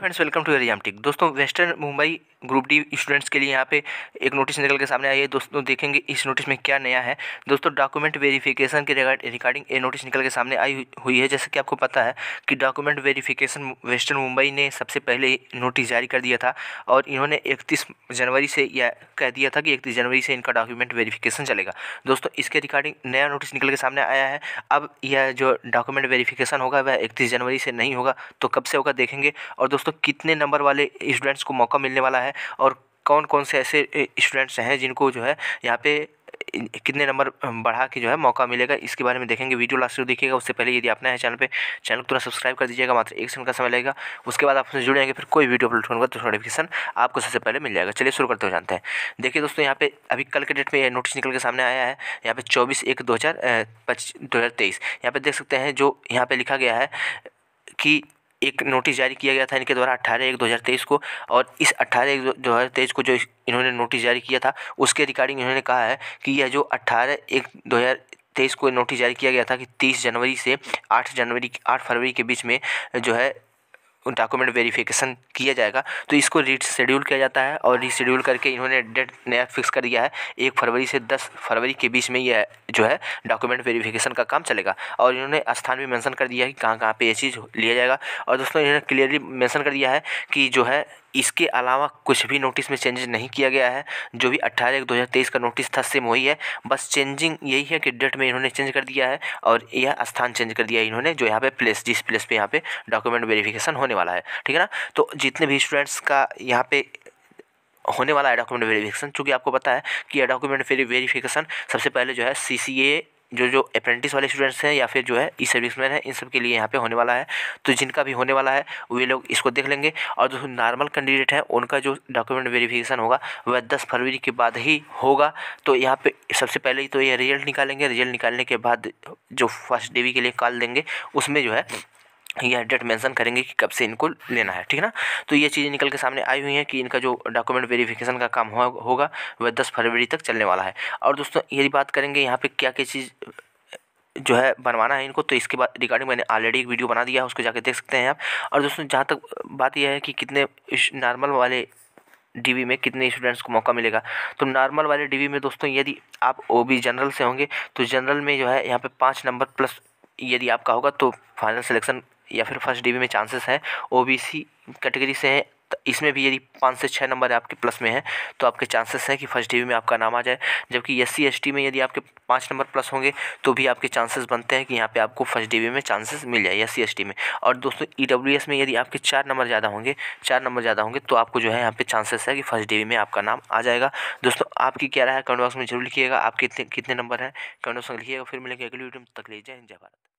friends welcome to exam tick दोस्तों western Mumbai group D students के लिए यहाँ पे एक नोटिस निकल के सामने आई है दोस्तों देखेंगे इस नोटिस में क्या नया है दोस्तों डॉक्यूमेंट वेरिफिकेशन के रिगार्डिंग ये नोटिस निकल के सामने आई हुई है जैसे कि आपको पता है कि डॉक्यूमेंट वेरिफिकेशन वेस्टर्न मुंबई ने सबसे पहले नोटिस जारी कर दिया था और इन्होंने इकतीस जनवरी से यह कह दिया था कि इकतीस जनवरी से इनका डॉक्यूमेंट वेरीफिकेशन चलेगा दोस्तों इसके रिगार्डिंग नया नोटिस निकल के सामने आया है अब यह जो डॉक्यूमेंट वेरीफिकेशन होगा वह इकतीस जनवरी से नहीं होगा तो कब से होगा देखेंगे और दोस्तों दोस्तों कितने नंबर वाले स्टूडेंट्स को मौका मिलने वाला है और कौन कौन से ऐसे स्टूडेंट्स हैं जिनको जो है यहाँ पे कितने नंबर बढ़ा के जो है मौका मिलेगा इसके बारे में देखेंगे वीडियो लास्ट तक देखिएगा उससे पहले यदि आपने है चैनल पे चैनल को तुरंत सब्सक्राइब कर दीजिएगा मात्र एक सेकंड का समय लगेगा उसके बाद आपसे जुड़ जाएंगे फिर कोई वीडियो अपलोड होगा तो नोटिफिकेशन आपको सबसे पहले मिल जाएगा चलिए शुरू करते हो जानते हैं देखिए दोस्तों यहाँ पे अभी कल के डेट में यह नोटिस निकल के सामने आया है यहाँ पे चौबीस एक दो हज़ार यहाँ पे देख सकते हैं जो यहाँ पर लिखा गया है कि एक नोटिस जारी किया गया था इनके द्वारा अट्ठारह एक दो हज़ार तेईस को और इस अट्ठारह एक दो हज़ार तेईस को जो इन्होंने नोटिस जारी किया था उसके रिगार्डिंग इन्होंने कहा है कि यह जो अट्ठारह एक दो हज़ार तेईस को नोटिस जारी किया गया था कि तीस जनवरी से आठ जनवरी आठ फरवरी के बीच में जो है डॉक्यूमेंट वेरिफिकेशन किया जाएगा तो इसको रीशेड्यूल किया जाता है और रीशेड्यूल करके इन्होंने डेट नया फिक्स कर दिया है एक फरवरी से दस फरवरी के बीच में यह जो है डॉक्यूमेंट वेरिफिकेशन का काम चलेगा और इन्होंने स्थान भी मेंशन कर दिया है कि कहाँ कहाँ पे ये चीज़ लिया जाएगा और दोस्तों इन्होंने क्लियरली मेंशन कर दिया है कि जो है इसके अलावा कुछ भी नोटिस में चेंजेस नहीं किया गया है जो भी अट्ठारह एक दो हज़ार तेईस का नोटिस था सेम वही है बस चेंजिंग यही है कि डेट में इन्होंने चेंज कर दिया है और यह स्थान चेंज कर दिया है इन्होंने जो यहाँ पे प्लेस जिस प्लेस पे यहाँ पे डॉक्यूमेंट वेरिफिकेशन होने वाला है ठीक है ना तो जितने भी स्टूडेंट्स का यहाँ पे होने वाला है डॉक्यूमेंट वेरिफिकेशन चूँकि आपको पता है कि यह डॉक्यूमेंट वेरिफिकेशन सबसे पहले जो है सी सी ए जो जो अप्रेंटिस वाले स्टूडेंट्स हैं या फिर जो है ई सर्विसमैन है इन सब के लिए यहाँ पे होने वाला है तो जिनका भी होने वाला है वे लोग इसको देख लेंगे और जो नॉर्मल कैंडिडेट हैं उनका जो डॉक्यूमेंट वेरिफिकेशन होगा वह दस फरवरी के बाद ही होगा तो यहाँ पे सबसे पहले ही तो ये रिजल्ट निकालेंगे रिजल्ट निकालने के बाद जो फर्स्ट डेवी के लिए कॉल देंगे उसमें जो है यह डेट मेंशन करेंगे कि कब से इनको लेना है ठीक है ना तो ये चीज़ें निकल के सामने आई हुई हैं कि इनका जो डॉक्यूमेंट वेरिफिकेशन का काम हो, होगा वह दस फरवरी तक चलने वाला है और दोस्तों यदि बात करेंगे यहाँ पे क्या क्या चीज़ जो है बनवाना है इनको तो इसके बाद रिगार्डिंग मैंने ऑलरेडी एक वीडियो बना दिया है उसको जाके देख सकते हैं आप और दोस्तों जहाँ तक बात यह है कि कितने नॉर्मल वाले डीवी में कितने स्टूडेंट्स को मौका मिलेगा तो नॉर्मल वाले डीवी में दोस्तों यदि आप ओबी जनरल से होंगे तो जनरल में जो है यहाँ पे पाँच नंबर प्लस यदि आपका होगा तो फाइनल सिलेक्शन या फिर फर्स्ट डिवी में चांसेस हैं ओ कैटेगरी से हैं इसमें भी यदि पाँच से छः नंबर आपके प्लस में है तो आपके चांसेस हैं कि फर्स्ट डिवी में आपका नाम आ जाए जबकि एस सी में यदि आपके पाँच नंबर प्लस होंगे तो भी आपके चांसेस बनते हैं कि यहाँ पे आपको फर्स्ट डिवी में चांसेस मिल जाए एस सी में और दोस्तों ई e में यदि आपके चार नंबर ज़्यादा होंगे चार नंबर ज़्यादा होंगे तो आपको जो है यहाँ पर चांसेस है कि फर्स्ट डिवी में आपका नाम आ जाएगा दोस्तों आपकी क्या राय है कमेंट बॉक्स में जरूर लिखिएगा आप कितने कितने नंबर हैं कमेंट बॉक्स में लिखिएगा फिर मिलेंगे अगली वीडियो में तक ले जय हिंद जय भारत